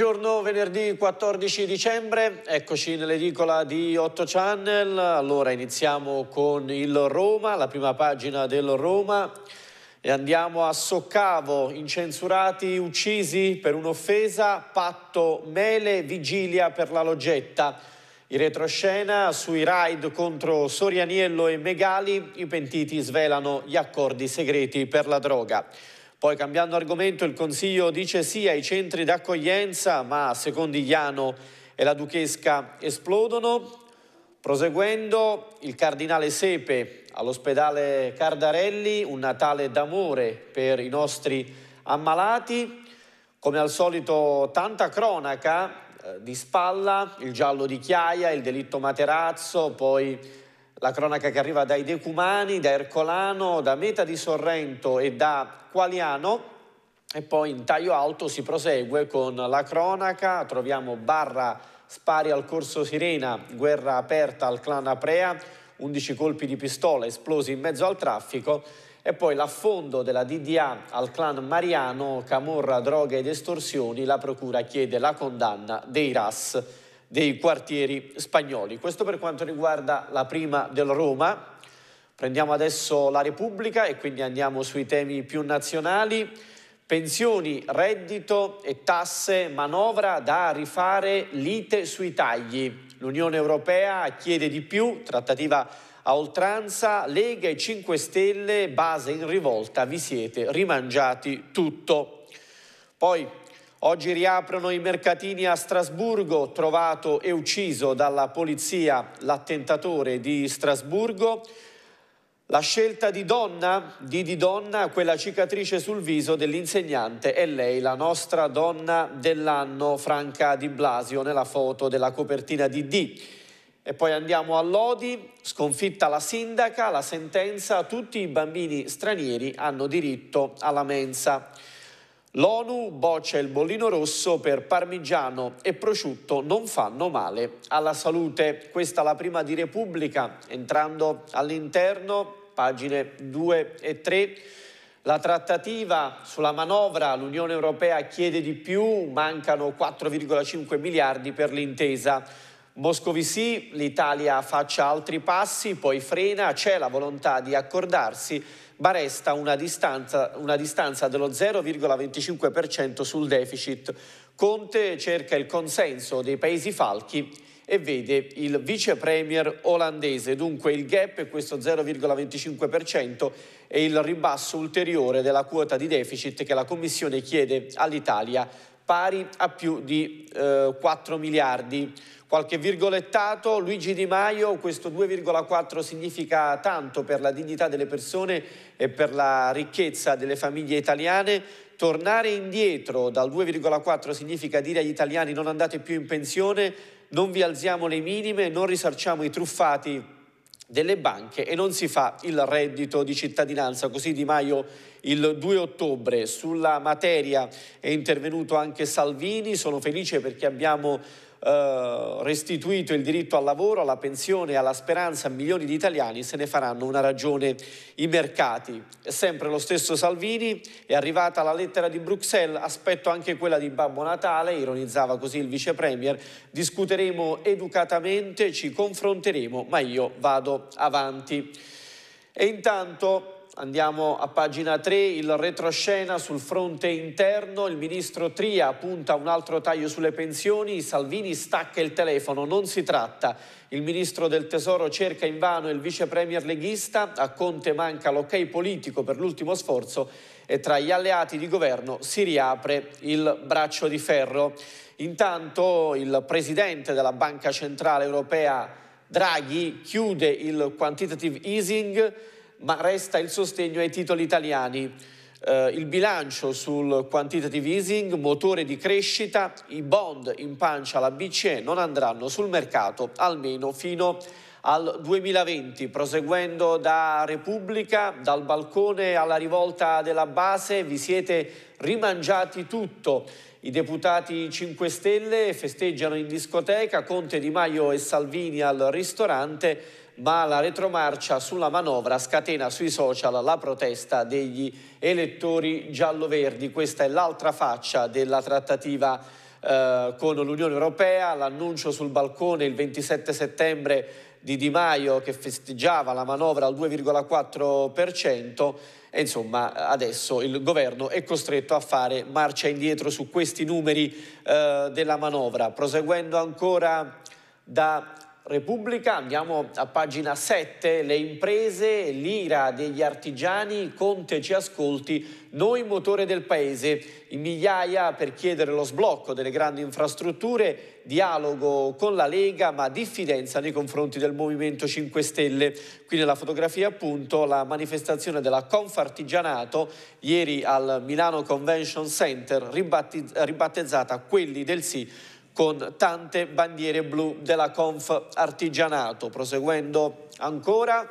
Buongiorno, venerdì 14 dicembre, eccoci nell'edicola di 8 Channel. Allora iniziamo con il Roma, la prima pagina del Roma e andiamo a Soccavo, incensurati, uccisi per un'offesa, patto, mele, vigilia per la loggetta. In retroscena, sui raid contro Sorianiello e Megali, i pentiti svelano gli accordi segreti per la droga. Poi cambiando argomento il Consiglio dice sì ai centri d'accoglienza ma secondo Iano e la Duchesca esplodono. Proseguendo il Cardinale Sepe all'ospedale Cardarelli, un Natale d'amore per i nostri ammalati. Come al solito tanta cronaca eh, di spalla, il giallo di Chiaia, il delitto Materazzo, poi la cronaca che arriva dai Decumani, da Ercolano, da Meta di Sorrento e da Qualiano. E poi in taglio alto si prosegue con la cronaca, troviamo Barra spari al Corso Sirena, guerra aperta al clan Aprea, 11 colpi di pistola esplosi in mezzo al traffico e poi l'affondo della DDA al clan Mariano, Camorra, droga ed estorsioni, la procura chiede la condanna dei RAS dei quartieri spagnoli. Questo per quanto riguarda la prima del Roma. Prendiamo adesso la Repubblica e quindi andiamo sui temi più nazionali. Pensioni, reddito e tasse, manovra da rifare, lite sui tagli. L'Unione Europea chiede di più, trattativa a oltranza, Lega e 5 Stelle, base in rivolta, vi siete rimangiati tutto. Poi Oggi riaprono i mercatini a Strasburgo, trovato e ucciso dalla polizia l'attentatore di Strasburgo. La scelta di donna, di di donna, quella cicatrice sul viso dell'insegnante è lei, la nostra donna dell'anno, Franca Di Blasio, nella foto della copertina di D. E poi andiamo a Lodi, sconfitta la sindaca, la sentenza, tutti i bambini stranieri hanno diritto alla mensa. L'ONU boccia il bollino rosso per parmigiano e prosciutto non fanno male alla salute. Questa è la prima di Repubblica. Entrando all'interno, pagine 2 e 3, la trattativa sulla manovra, l'Unione Europea chiede di più, mancano 4,5 miliardi per l'intesa. Moscovici, l'Italia faccia altri passi, poi frena, c'è la volontà di accordarsi ma resta una distanza, una distanza dello 0,25% sul deficit. Conte cerca il consenso dei paesi falchi e vede il vice premier olandese, dunque il gap è questo 0,25% e il ribasso ulteriore della quota di deficit che la Commissione chiede all'Italia pari a più di eh, 4 miliardi. Qualche virgolettato, Luigi Di Maio, questo 2,4 significa tanto per la dignità delle persone e per la ricchezza delle famiglie italiane. Tornare indietro dal 2,4 significa dire agli italiani non andate più in pensione, non vi alziamo le minime, non risarciamo i truffati delle banche e non si fa il reddito di cittadinanza. Così Di Maio il 2 ottobre. Sulla materia è intervenuto anche Salvini, sono felice perché abbiamo eh, restituito il diritto al lavoro, alla pensione e alla speranza a milioni di italiani, se ne faranno una ragione i mercati. Sempre lo stesso Salvini, è arrivata la lettera di Bruxelles, aspetto anche quella di Babbo Natale, ironizzava così il vice premier, discuteremo educatamente, ci confronteremo, ma io vado avanti. E intanto Andiamo a pagina 3, il retroscena sul fronte interno, il ministro Tria punta un altro taglio sulle pensioni, Salvini stacca il telefono, non si tratta. Il ministro del Tesoro cerca invano il vicepremier leghista, a Conte manca l'ok politico per l'ultimo sforzo e tra gli alleati di governo si riapre il braccio di ferro. Intanto il presidente della Banca Centrale Europea Draghi chiude il quantitative easing ma resta il sostegno ai titoli italiani. Eh, il bilancio sul quantitative easing, motore di crescita, i bond in pancia alla BCE non andranno sul mercato almeno fino al 2020, proseguendo da Repubblica, dal balcone alla rivolta della base, vi siete rimangiati tutto. I deputati 5 Stelle festeggiano in discoteca, Conte Di Maio e Salvini al ristorante, ma la retromarcia sulla manovra scatena sui social la protesta degli elettori giallo-verdi. Questa è l'altra faccia della trattativa eh, con l'Unione Europea, l'annuncio sul balcone il 27 settembre di Di Maio che festeggiava la manovra al 2,4% e insomma adesso il governo è costretto a fare marcia indietro su questi numeri eh, della manovra. Proseguendo ancora da Repubblica, andiamo a pagina 7, le imprese, l'ira degli artigiani, Conte ci ascolti, noi motore del paese, in migliaia per chiedere lo sblocco delle grandi infrastrutture, dialogo con la Lega ma diffidenza nei confronti del Movimento 5 Stelle. Qui nella fotografia appunto la manifestazione della Confartigianato ieri al Milano Convention Center ribattezzata Quelli del Sì con tante bandiere blu della Conf Artigianato. Proseguendo ancora,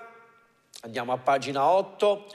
andiamo a pagina 8.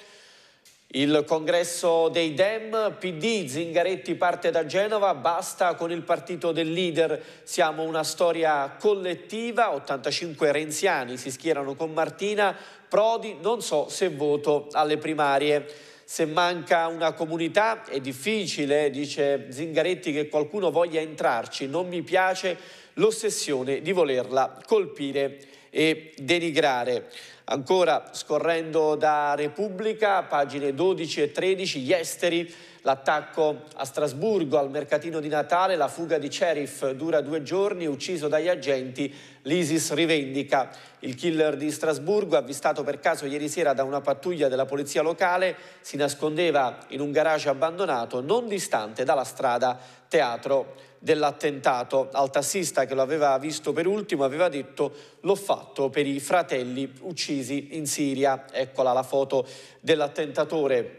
Il congresso dei Dem, PD, Zingaretti parte da Genova, basta con il partito del leader, siamo una storia collettiva, 85 renziani si schierano con Martina, Prodi non so se voto alle primarie. Se manca una comunità è difficile, dice Zingaretti, che qualcuno voglia entrarci. Non mi piace l'ossessione di volerla colpire e denigrare. Ancora scorrendo da Repubblica, pagine 12 e 13, gli esteri L'attacco a Strasburgo, al mercatino di Natale, la fuga di Cerif dura due giorni, ucciso dagli agenti, l'ISIS rivendica. Il killer di Strasburgo, avvistato per caso ieri sera da una pattuglia della polizia locale, si nascondeva in un garage abbandonato non distante dalla strada teatro dell'attentato. Al tassista che lo aveva visto per ultimo aveva detto l'ho fatto per i fratelli uccisi in Siria. Eccola la foto dell'attentatore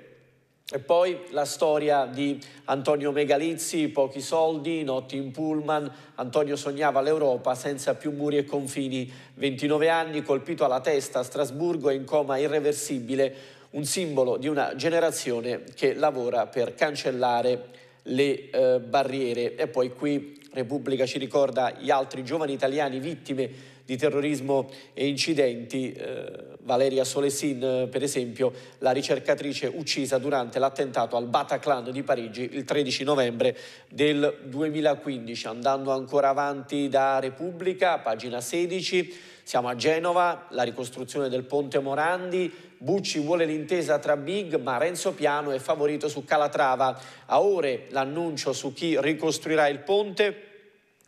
e poi la storia di Antonio Megalizzi, pochi soldi, notti in pullman. Antonio sognava l'Europa senza più muri e confini. 29 anni, colpito alla testa a Strasburgo e in coma irreversibile, un simbolo di una generazione che lavora per cancellare le eh, barriere. E poi qui Repubblica ci ricorda gli altri giovani italiani vittime di terrorismo e incidenti, eh, Valeria Solesin per esempio, la ricercatrice uccisa durante l'attentato al Bataclan di Parigi il 13 novembre del 2015. Andando ancora avanti da Repubblica, pagina 16, siamo a Genova, la ricostruzione del ponte Morandi, Bucci vuole l'intesa tra Big ma Renzo Piano è favorito su Calatrava. A ore l'annuncio su chi ricostruirà il ponte.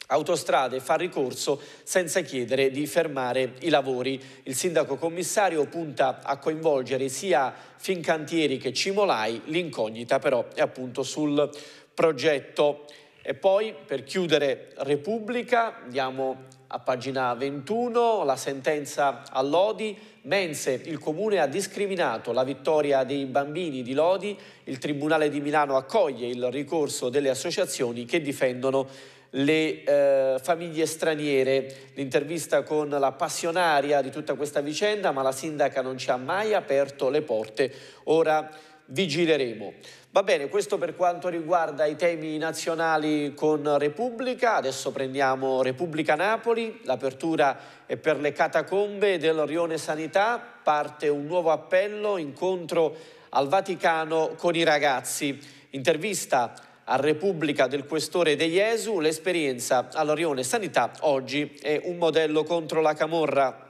Autostrade fa ricorso senza chiedere di fermare i lavori. Il sindaco commissario punta a coinvolgere sia Fincantieri che Cimolai, l'incognita però è appunto sul progetto. E poi per chiudere Repubblica andiamo a pagina 21 la sentenza a Lodi, Mense, il comune ha discriminato la vittoria dei bambini di Lodi, il Tribunale di Milano accoglie il ricorso delle associazioni che difendono le eh, famiglie straniere. L'intervista con la passionaria di tutta questa vicenda, ma la sindaca non ci ha mai aperto le porte. Ora vigileremo. Va bene, questo per quanto riguarda i temi nazionali con Repubblica, adesso prendiamo Repubblica Napoli, l'apertura è per le catacombe del Rione Sanità, parte un nuovo appello, incontro al Vaticano con i ragazzi, intervista a Repubblica del questore De Jesu, l'esperienza al Rione Sanità oggi è un modello contro la Camorra.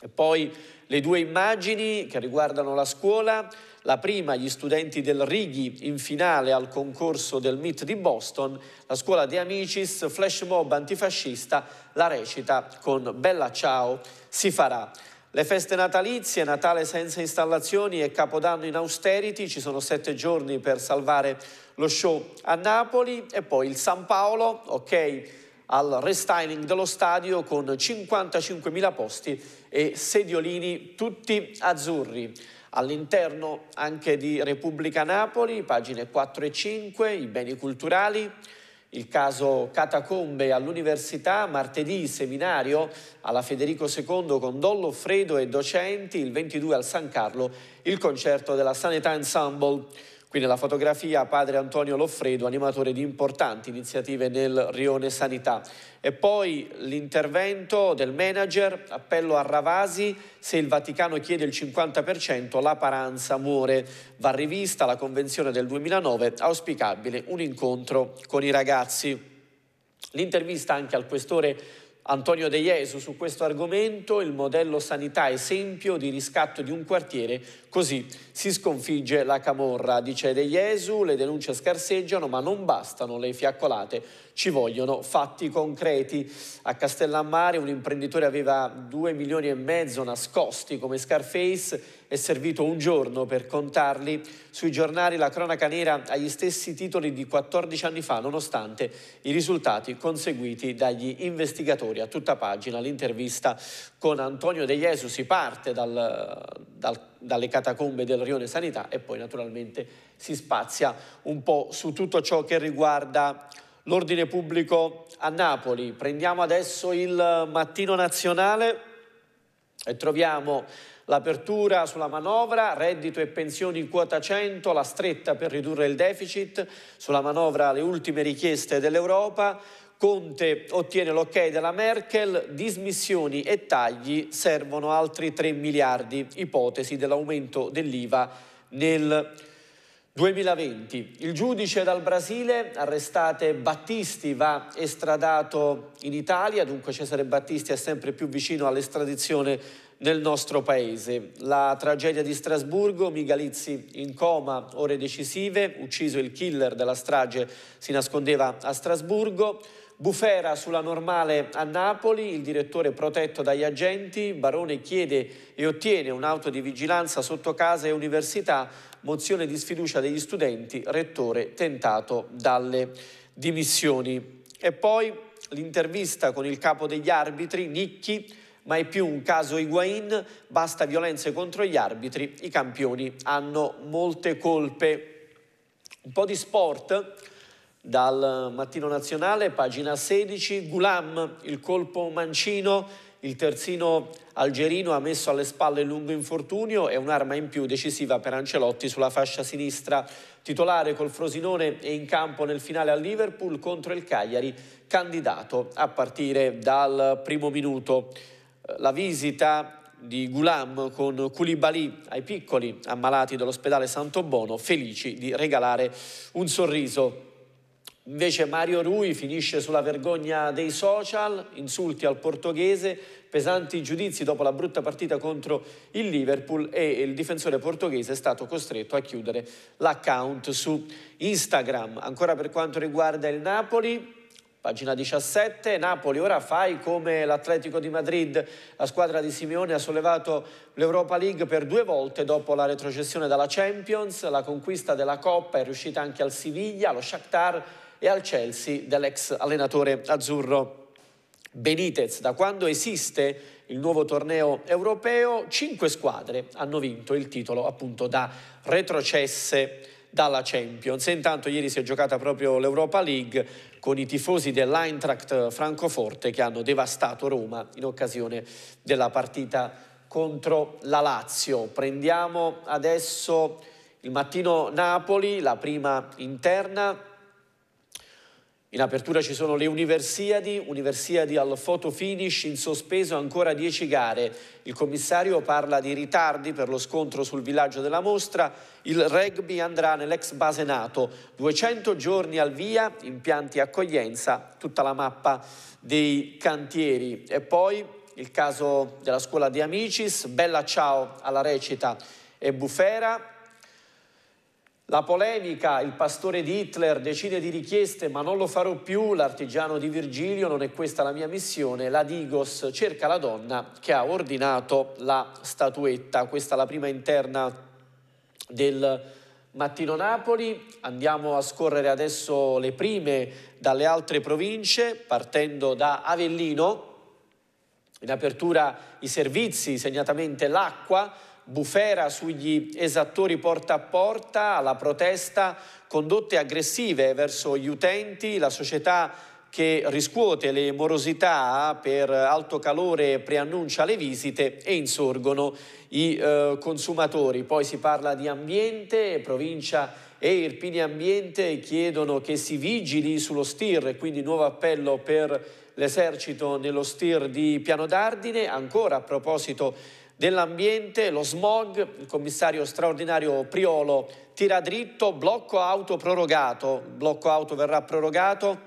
E poi le due immagini che riguardano la scuola, la prima, gli studenti del Righi in finale al concorso del MIT di Boston, la scuola di Amicis, flash mob antifascista, la recita con Bella Ciao si farà. Le feste natalizie, Natale senza installazioni e Capodanno in austerity, ci sono sette giorni per salvare lo show a Napoli e poi il San Paolo, ok, al restyling dello stadio con 55.000 posti e sediolini tutti azzurri. All'interno anche di Repubblica Napoli, pagine 4 e 5, i beni culturali, il caso Catacombe all'università, martedì seminario alla Federico II con Dollo Fredo e docenti, il 22 al San Carlo il concerto della Sanità Ensemble. Qui nella fotografia padre Antonio Loffredo, animatore di importanti iniziative nel rione sanità. E poi l'intervento del manager, appello a Ravasi, se il Vaticano chiede il 50% la paranza muore. Va rivista la convenzione del 2009, auspicabile un incontro con i ragazzi. L'intervista anche al questore Antonio De Jesu su questo argomento, il modello sanità esempio di riscatto di un quartiere Così si sconfigge la camorra, dice De Jesu, le denunce scarseggiano ma non bastano le fiaccolate, ci vogliono fatti concreti. A Castellammare un imprenditore aveva 2 milioni e mezzo nascosti come Scarface, è servito un giorno per contarli. Sui giornali la cronaca nera ha gli stessi titoli di 14 anni fa, nonostante i risultati conseguiti dagli investigatori. A tutta pagina l'intervista con Antonio De Jesu si parte dal, dal dalle catacombe del rione Sanità e poi naturalmente si spazia un po' su tutto ciò che riguarda l'ordine pubblico a Napoli. Prendiamo adesso il mattino nazionale e troviamo l'apertura sulla manovra, reddito e pensioni in quota 100, la stretta per ridurre il deficit, sulla manovra le ultime richieste dell'Europa, Conte ottiene l'ok della Merkel, dismissioni e tagli servono altri 3 miliardi, ipotesi dell'aumento dell'IVA nel 2020. Il giudice dal Brasile, arrestate Battisti, va estradato in Italia, dunque Cesare Battisti è sempre più vicino all'estradizione nel nostro paese. La tragedia di Strasburgo, Migalizzi in coma, ore decisive, ucciso il killer della strage, si nascondeva a Strasburgo. Bufera sulla normale a Napoli, il direttore protetto dagli agenti, Barone chiede e ottiene un'auto di vigilanza sotto casa e università, mozione di sfiducia degli studenti, rettore tentato dalle dimissioni. E poi l'intervista con il capo degli arbitri, Nicchi, mai più un caso Higuain, basta violenze contro gli arbitri, i campioni hanno molte colpe. Un po' di sport dal Mattino Nazionale, pagina 16, Gulam, il colpo mancino, il terzino algerino ha messo alle spalle il lungo infortunio e un'arma in più decisiva per Ancelotti sulla fascia sinistra. Titolare col Frosinone e in campo nel finale a Liverpool contro il Cagliari, candidato a partire dal primo minuto. La visita di Gulam con Koulibaly ai piccoli ammalati dell'ospedale Santo Bono, felici di regalare un sorriso Invece Mario Rui finisce sulla vergogna dei social, insulti al portoghese, pesanti giudizi dopo la brutta partita contro il Liverpool e il difensore portoghese è stato costretto a chiudere l'account su Instagram. Ancora per quanto riguarda il Napoli, Pagina 17, Napoli ora fai come l'Atletico di Madrid, la squadra di Simeone ha sollevato l'Europa League per due volte dopo la retrocessione dalla Champions, la conquista della Coppa è riuscita anche al Siviglia, allo Shakhtar e al Chelsea dell'ex allenatore azzurro. Benitez, da quando esiste il nuovo torneo europeo, cinque squadre hanno vinto il titolo appunto da retrocesse dalla Champions. E intanto ieri si è giocata proprio l'Europa League con i tifosi dell'Eintracht Francoforte che hanno devastato Roma in occasione della partita contro la Lazio. Prendiamo adesso il mattino Napoli, la prima interna, in apertura ci sono le Universiadi, Universiadi al photo finish, in sospeso ancora 10 gare. Il commissario parla di ritardi per lo scontro sul villaggio della mostra, il rugby andrà nell'ex base NATO, 200 giorni al via, impianti accoglienza, tutta la mappa dei cantieri. E poi il caso della scuola di Amicis, bella ciao alla recita e Bufera, la polemica, il pastore di Hitler, decine di richieste, ma non lo farò più, l'artigiano di Virgilio, non è questa la mia missione, la Digos cerca la donna che ha ordinato la statuetta. Questa è la prima interna del Mattino Napoli, andiamo a scorrere adesso le prime dalle altre province, partendo da Avellino, in apertura i servizi, segnatamente l'acqua, bufera sugli esattori porta a porta, alla protesta, condotte aggressive verso gli utenti, la società che riscuote le morosità per alto calore preannuncia le visite e insorgono i eh, consumatori. Poi si parla di ambiente, provincia e Irpini Ambiente chiedono che si vigili sullo STIR, quindi nuovo appello per l'esercito nello STIR di Piano d'Ardine. Ancora a proposito dell'ambiente, lo smog, il commissario straordinario Priolo tira dritto, blocco auto prorogato, blocco auto verrà prorogato,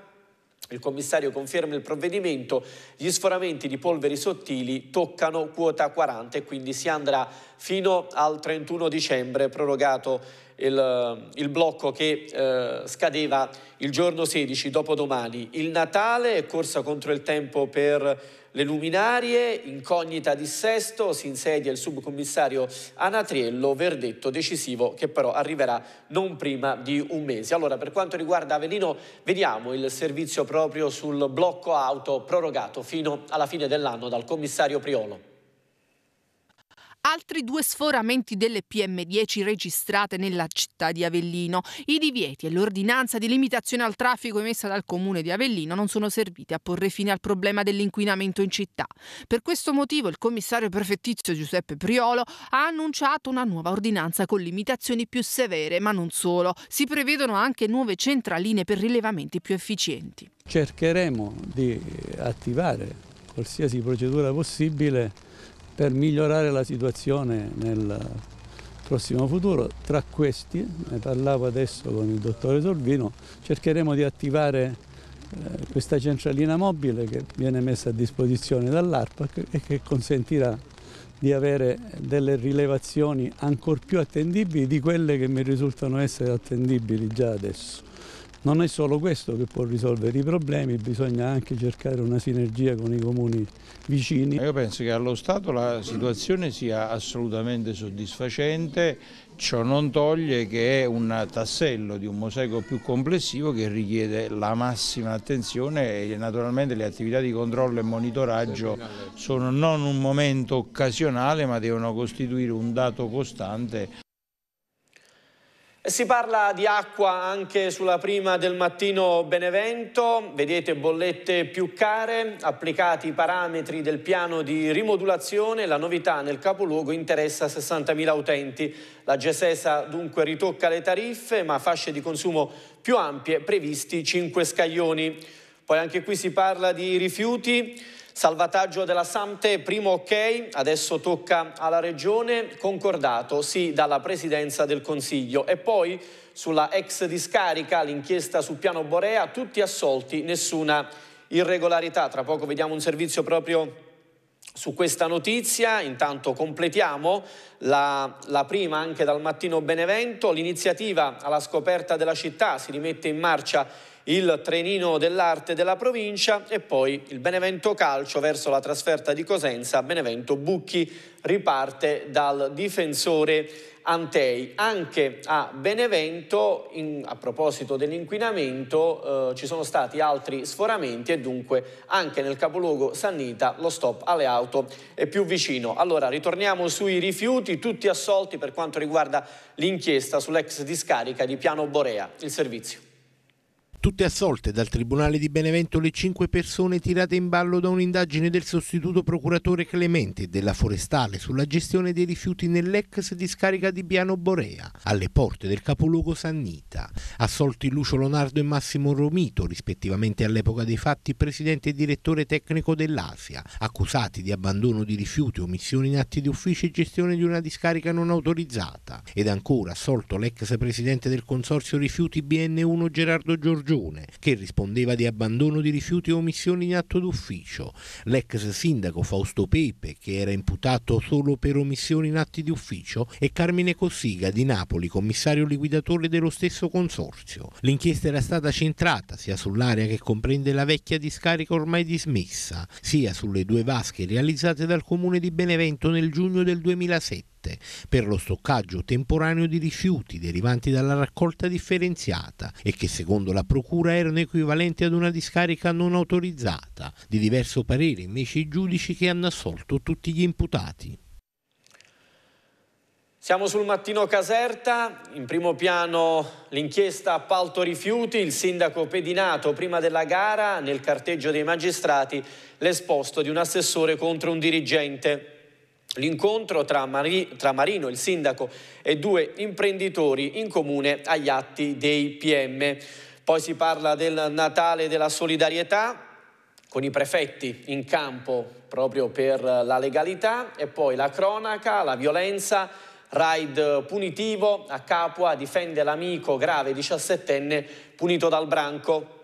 il commissario conferma il provvedimento, gli sforamenti di polveri sottili toccano quota 40 e quindi si andrà fino al 31 dicembre prorogato il, il blocco che eh, scadeva il giorno 16, dopodomani. Il Natale è corsa contro il tempo per le luminarie, incognita di Sesto, si insedia il subcommissario Anatriello, verdetto decisivo che però arriverà non prima di un mese. Allora, per quanto riguarda Avellino, vediamo il servizio proprio sul blocco auto prorogato fino alla fine dell'anno dal commissario Priolo. Altri due sforamenti delle PM10 registrate nella città di Avellino. I divieti e l'ordinanza di limitazione al traffico emessa dal comune di Avellino non sono serviti a porre fine al problema dell'inquinamento in città. Per questo motivo il commissario prefettizio Giuseppe Priolo ha annunciato una nuova ordinanza con limitazioni più severe, ma non solo. Si prevedono anche nuove centraline per rilevamenti più efficienti. Cercheremo di attivare qualsiasi procedura possibile per migliorare la situazione nel prossimo futuro. Tra questi, ne parlavo adesso con il dottore Sorvino, cercheremo di attivare eh, questa centralina mobile che viene messa a disposizione dall'ARPAC e che consentirà di avere delle rilevazioni ancor più attendibili di quelle che mi risultano essere attendibili già adesso. Non è solo questo che può risolvere i problemi, bisogna anche cercare una sinergia con i comuni vicini. Io penso che allo Stato la situazione sia assolutamente soddisfacente, ciò non toglie che è un tassello di un mosaico più complessivo che richiede la massima attenzione e naturalmente le attività di controllo e monitoraggio sono non un momento occasionale ma devono costituire un dato costante. Si parla di acqua anche sulla prima del mattino Benevento, vedete bollette più care, applicati i parametri del piano di rimodulazione, la novità nel capoluogo interessa 60.000 utenti. La GESESA dunque ritocca le tariffe ma fasce di consumo più ampie, previsti 5 scaglioni. Poi anche qui si parla di rifiuti, Salvataggio della Sante, primo ok, adesso tocca alla Regione, concordato sì dalla Presidenza del Consiglio e poi sulla ex discarica, l'inchiesta su Piano Borea, tutti assolti, nessuna irregolarità. Tra poco vediamo un servizio proprio su questa notizia, intanto completiamo la, la prima anche dal mattino Benevento, l'iniziativa alla scoperta della città si rimette in marcia il trenino dell'arte della provincia e poi il Benevento Calcio verso la trasferta di Cosenza, Benevento Bucchi riparte dal difensore Antei. Anche a Benevento, in, a proposito dell'inquinamento, eh, ci sono stati altri sforamenti e dunque anche nel capoluogo Sannita lo stop alle auto è più vicino. Allora, ritorniamo sui rifiuti, tutti assolti per quanto riguarda l'inchiesta sull'ex discarica di Piano Borea. Il servizio. Tutte assolte dal Tribunale di Benevento le cinque persone tirate in ballo da un'indagine del sostituto procuratore Clemente della Forestale sulla gestione dei rifiuti nell'ex discarica di Biano Borea, alle porte del capoluogo Sannita. Assolti Lucio Lonardo e Massimo Romito, rispettivamente all'epoca dei fatti presidente e direttore tecnico dell'Asia, accusati di abbandono di rifiuti, omissioni in atti di ufficio e gestione di una discarica non autorizzata. Ed ancora assolto l'ex presidente del Consorzio Rifiuti BN1 Gerardo Giorgio Ragione, che rispondeva di abbandono di rifiuti e omissioni in atto d'ufficio, l'ex sindaco Fausto Pepe, che era imputato solo per omissioni in atti d'ufficio, e Carmine Cossiga di Napoli, commissario liquidatore dello stesso consorzio. L'inchiesta era stata centrata sia sull'area che comprende la vecchia discarica ormai dismessa, sia sulle due vasche realizzate dal comune di Benevento nel giugno del 2007 raccolte, per lo stoccaggio temporaneo di rifiuti derivanti dalla raccolta differenziata e che secondo la Procura erano equivalenti ad una discarica non autorizzata. Di diverso parere invece i giudici che hanno assolto tutti gli imputati. Siamo sul mattino Caserta, in primo piano l'inchiesta appalto rifiuti, il sindaco pedinato prima della gara nel carteggio dei magistrati l'esposto di un assessore contro un dirigente. L'incontro tra, Mari, tra, Marino, il sindaco, e due imprenditori in comune agli atti dei PM. Poi si parla del Natale della solidarietà con i prefetti in campo proprio per la legalità e poi la cronaca, la violenza, raid punitivo a Capua, difende l'amico grave 17enne punito dal branco.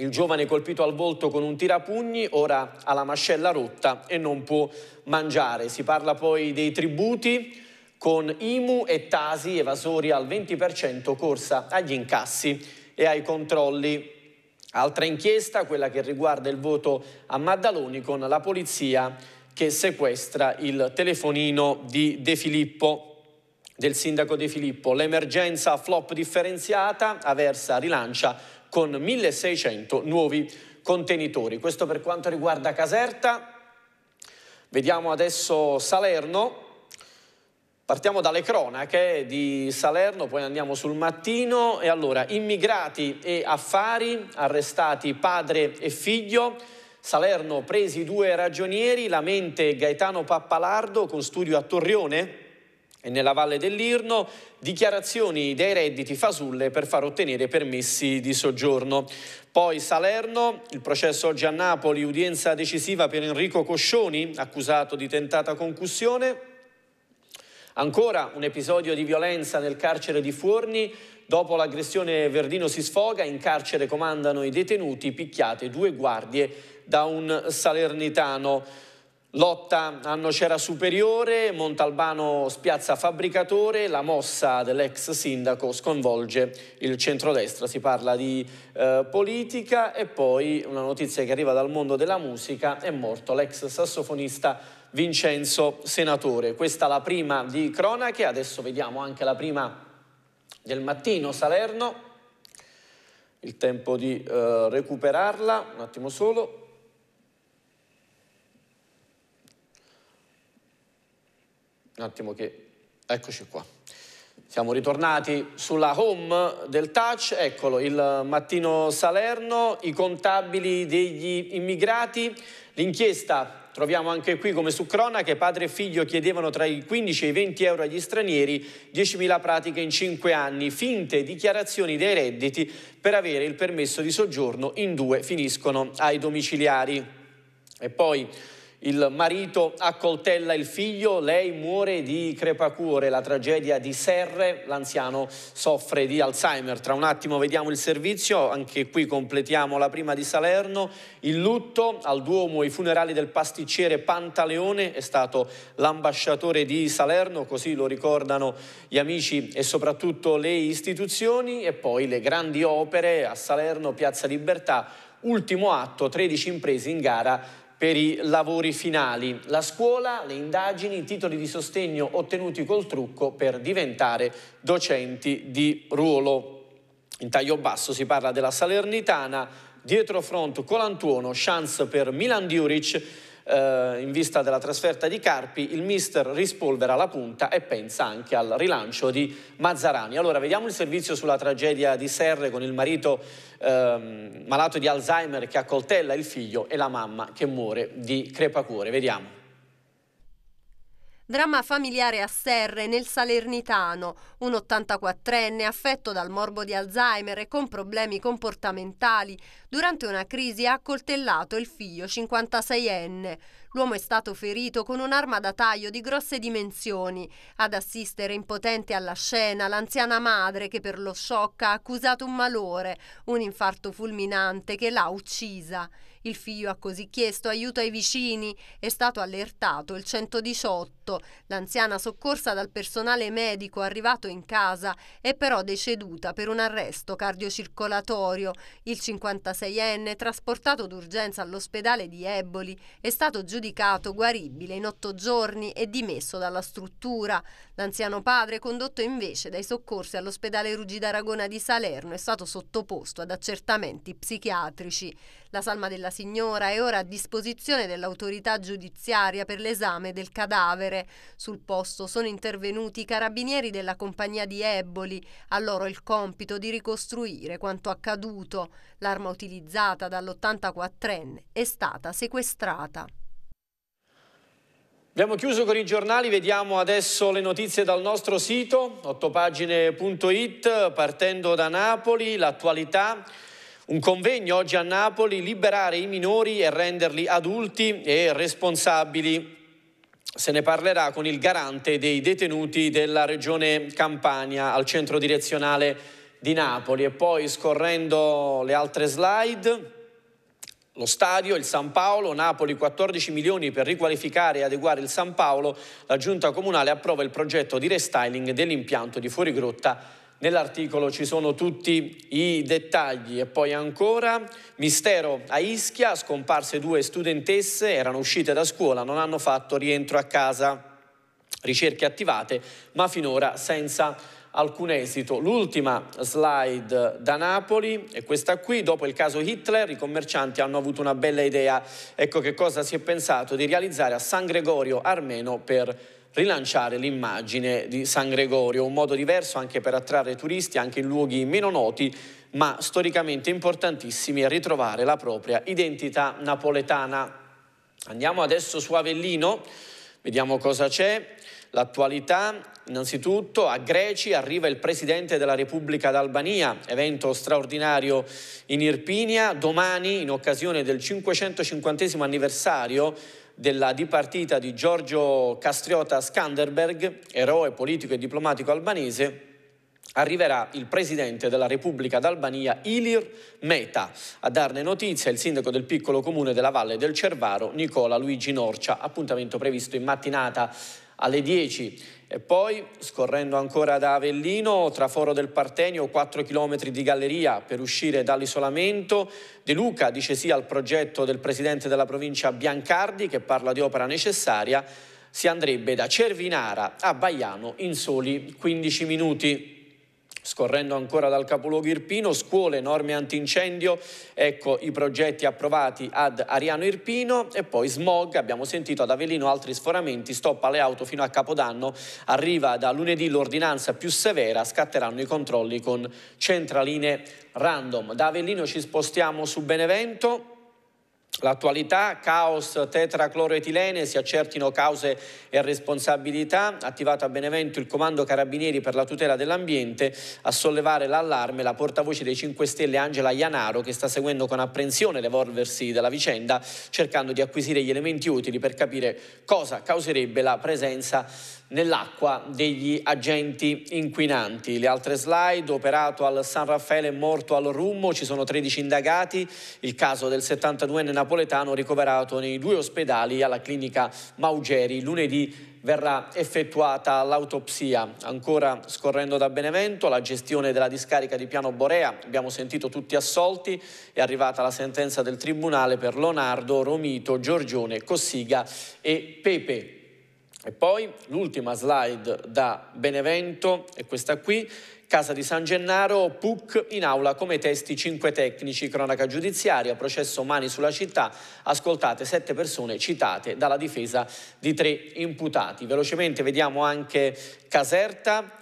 Il giovane colpito al volto con un tirapugni, ora ha la mascella rotta e non può mangiare. Si parla poi dei tributi con IMU e Tasi evasori al 20%, corsa agli incassi e ai controlli. Altra inchiesta, quella che riguarda il voto a Maddaloni con la polizia che sequestra il telefonino di De Filippo del sindaco De Filippo. L'emergenza flop differenziata, Aversa rilancia con 1600 nuovi contenitori. Questo per quanto riguarda Caserta. Vediamo adesso Salerno. Partiamo dalle cronache di Salerno, poi andiamo sul mattino. E allora, immigrati e affari, arrestati padre e figlio. Salerno presi due ragionieri, la mente Gaetano Pappalardo con studio a Torrione, e nella Valle dell'Irno dichiarazioni dei redditi fasulle per far ottenere permessi di soggiorno. Poi Salerno, il processo oggi a Napoli, udienza decisiva per Enrico Coscioni, accusato di tentata concussione. Ancora un episodio di violenza nel carcere di Fuorni. Dopo l'aggressione Verdino si sfoga, in carcere comandano i detenuti, picchiate due guardie da un salernitano. Lotta a Nocera Superiore, Montalbano spiazza Fabbricatore, la mossa dell'ex sindaco sconvolge il centrodestra, si parla di eh, politica e poi una notizia che arriva dal mondo della musica, è morto l'ex sassofonista Vincenzo Senatore. Questa è la prima di cronache, adesso vediamo anche la prima del mattino Salerno, il tempo di eh, recuperarla, un attimo solo. Un attimo che... Eccoci qua. Siamo ritornati sulla home del touch, eccolo, il mattino Salerno, i contabili degli immigrati, l'inchiesta, troviamo anche qui come su cronache, padre e figlio chiedevano tra i 15 e i 20 euro agli stranieri, 10.000 pratiche in 5 anni, finte dichiarazioni dei redditi per avere il permesso di soggiorno, in due finiscono ai domiciliari. E poi... Il marito accoltella il figlio, lei muore di crepacuore, la tragedia di Serre, l'anziano soffre di Alzheimer. Tra un attimo vediamo il servizio, anche qui completiamo la prima di Salerno. Il lutto al Duomo, i funerali del pasticciere Pantaleone, è stato l'ambasciatore di Salerno, così lo ricordano gli amici e soprattutto le istituzioni. E poi le grandi opere a Salerno, Piazza Libertà, ultimo atto, 13 imprese in gara per i lavori finali. La scuola, le indagini, i titoli di sostegno ottenuti col trucco per diventare docenti di ruolo. In taglio basso si parla della Salernitana, dietro front Colantuono, chance per Milan Diuric eh, in vista della trasferta di Carpi, il mister rispolvera la punta e pensa anche al rilancio di Mazzarani. Allora, vediamo il servizio sulla tragedia di Serre con il marito eh, malato di Alzheimer che accoltella il figlio e la mamma che muore di crepacuore. Vediamo. Dramma familiare a Serre nel Salernitano, un 84enne affetto dal morbo di Alzheimer e con problemi comportamentali, durante una crisi ha accoltellato il figlio 56enne. L'uomo è stato ferito con un'arma da taglio di grosse dimensioni. Ad assistere impotente alla scena l'anziana madre che per lo shock ha accusato un malore, un infarto fulminante che l'ha uccisa. Il figlio ha così chiesto aiuto ai vicini. È stato allertato il 118. L'anziana soccorsa dal personale medico arrivato in casa è però deceduta per un arresto cardiocircolatorio. Il 56enne, trasportato d'urgenza all'ospedale di Eboli, è stato giudicato guaribile in otto giorni e dimesso dalla struttura. L'anziano padre, condotto invece dai soccorsi all'ospedale Ruggi d'Aragona di Salerno, è stato sottoposto ad accertamenti psichiatrici. La salma della signora è ora a disposizione dell'autorità giudiziaria per l'esame del cadavere. Sul posto sono intervenuti i carabinieri della compagnia di Eboli, a loro il compito di ricostruire quanto accaduto. L'arma utilizzata dall'84enne è stata sequestrata. Abbiamo chiuso con i giornali, vediamo adesso le notizie dal nostro sito, ottopagine.it, partendo da Napoli, l'attualità. Un convegno oggi a Napoli, liberare i minori e renderli adulti e responsabili. Se ne parlerà con il garante dei detenuti della regione Campania al centro direzionale di Napoli. E poi scorrendo le altre slide, lo stadio, il San Paolo, Napoli 14 milioni per riqualificare e adeguare il San Paolo, la giunta comunale approva il progetto di restyling dell'impianto di fuorigrotta Napoli. Nell'articolo ci sono tutti i dettagli e poi ancora mistero a Ischia, scomparse due studentesse, erano uscite da scuola, non hanno fatto rientro a casa. Ricerche attivate, ma finora senza alcun esito. L'ultima slide da Napoli è questa qui, dopo il caso Hitler i commercianti hanno avuto una bella idea, ecco che cosa si è pensato di realizzare a San Gregorio Armeno per rilanciare l'immagine di San Gregorio, un modo diverso anche per attrarre turisti anche in luoghi meno noti, ma storicamente importantissimi a ritrovare la propria identità napoletana. Andiamo adesso su Avellino, vediamo cosa c'è. L'attualità, innanzitutto, a Greci arriva il Presidente della Repubblica d'Albania, evento straordinario in Irpinia. Domani, in occasione del 550 anniversario della dipartita di Giorgio Castriota Skanderberg, eroe politico e diplomatico albanese, arriverà il presidente della Repubblica d'Albania Ilir Meta. A darne notizia il sindaco del piccolo comune della Valle del Cervaro Nicola Luigi Norcia. Appuntamento previsto in mattinata alle 10. E poi, scorrendo ancora da Avellino, traforo del Partenio, 4 km di galleria per uscire dall'isolamento. De Luca dice sì al progetto del presidente della provincia Biancardi, che parla di opera necessaria. Si andrebbe da Cervinara a Baiano in soli 15 minuti. Scorrendo ancora dal capoluogo Irpino, scuole, norme antincendio, ecco i progetti approvati ad Ariano Irpino e poi smog, abbiamo sentito ad Avellino altri sforamenti, stop alle auto fino a Capodanno, arriva da lunedì l'ordinanza più severa, scatteranno i controlli con centraline random. Da Avellino ci spostiamo su Benevento, L'attualità, caos tetracloroetilene, si accertino cause e responsabilità, attivato a Benevento il comando carabinieri per la tutela dell'ambiente, a sollevare l'allarme la portavoce dei 5 Stelle Angela Ianaro che sta seguendo con apprensione l'evolversi della vicenda cercando di acquisire gli elementi utili per capire cosa causerebbe la presenza nell'acqua degli agenti inquinanti. Le altre slide, operato al San Raffaele morto al Rummo, ci sono 13 indagati, il caso del 72enne napoletano ricoverato nei due ospedali alla clinica Maugeri lunedì verrà effettuata l'autopsia. Ancora scorrendo da Benevento, la gestione della discarica di Piano Borea, abbiamo sentito tutti assolti, è arrivata la sentenza del Tribunale per Leonardo, Romito, Giorgione, Cossiga e Pepe. E poi l'ultima slide da Benevento è questa qui, Casa di San Gennaro, PUC in aula come testi 5 tecnici, cronaca giudiziaria, processo mani sulla città, ascoltate sette persone citate dalla difesa di tre imputati. Velocemente vediamo anche Caserta.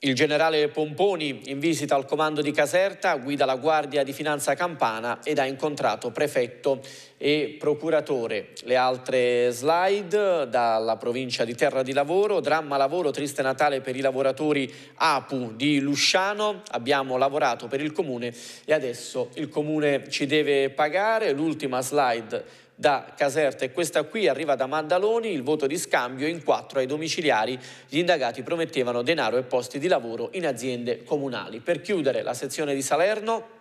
Il generale Pomponi, in visita al comando di Caserta, guida la Guardia di Finanza Campana ed ha incontrato prefetto e procuratore. Le altre slide dalla provincia di Terra di Lavoro, dramma lavoro, triste Natale per i lavoratori APU di Lusciano, abbiamo lavorato per il comune e adesso il comune ci deve pagare. L'ultima slide da Caserta e questa qui arriva da Mandaloni, il voto di scambio in quattro ai domiciliari, gli indagati promettevano denaro e posti di lavoro in aziende comunali. Per chiudere la sezione di Salerno,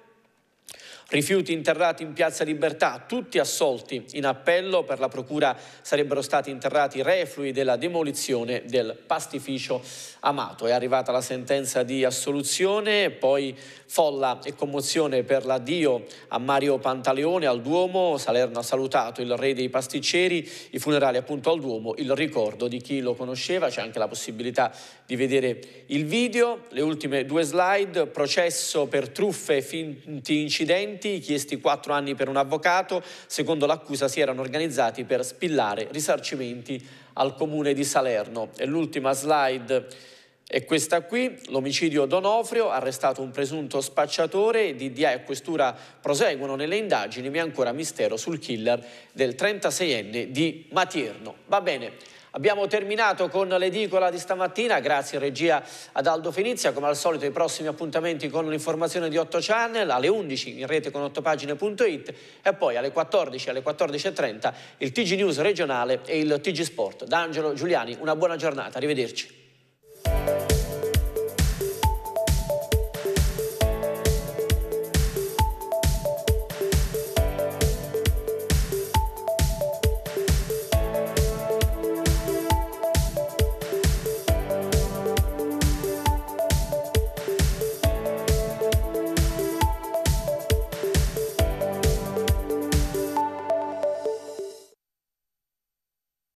Rifiuti interrati in Piazza Libertà, tutti assolti. In appello per la Procura sarebbero stati interrati i reflui della demolizione del pastificio Amato. È arrivata la sentenza di assoluzione, poi folla e commozione per l'addio a Mario Pantaleone al Duomo. Salerno ha salutato il re dei pasticceri, i funerali appunto al Duomo, il ricordo di chi lo conosceva. C'è anche la possibilità di vedere il video. Le ultime due slide, processo per truffe e finti incidenti clienti, chiesti quattro anni per un avvocato, secondo l'accusa si erano organizzati per spillare risarcimenti al comune di Salerno. E l'ultima slide è questa qui, l'omicidio Donofrio, arrestato un presunto spacciatore, DDA e questura proseguono nelle indagini, ma è ancora mistero sul killer del 36enne di Matierno. Va bene. Abbiamo terminato con l'edicola di stamattina, grazie in regia ad Aldo Fenizia, come al solito i prossimi appuntamenti con l'informazione di 8 Channel, alle 11 in rete con 8pagine.it e poi alle 14 alle 14.30 il TG News regionale e il TG Sport. Da Angelo Giuliani una buona giornata, arrivederci.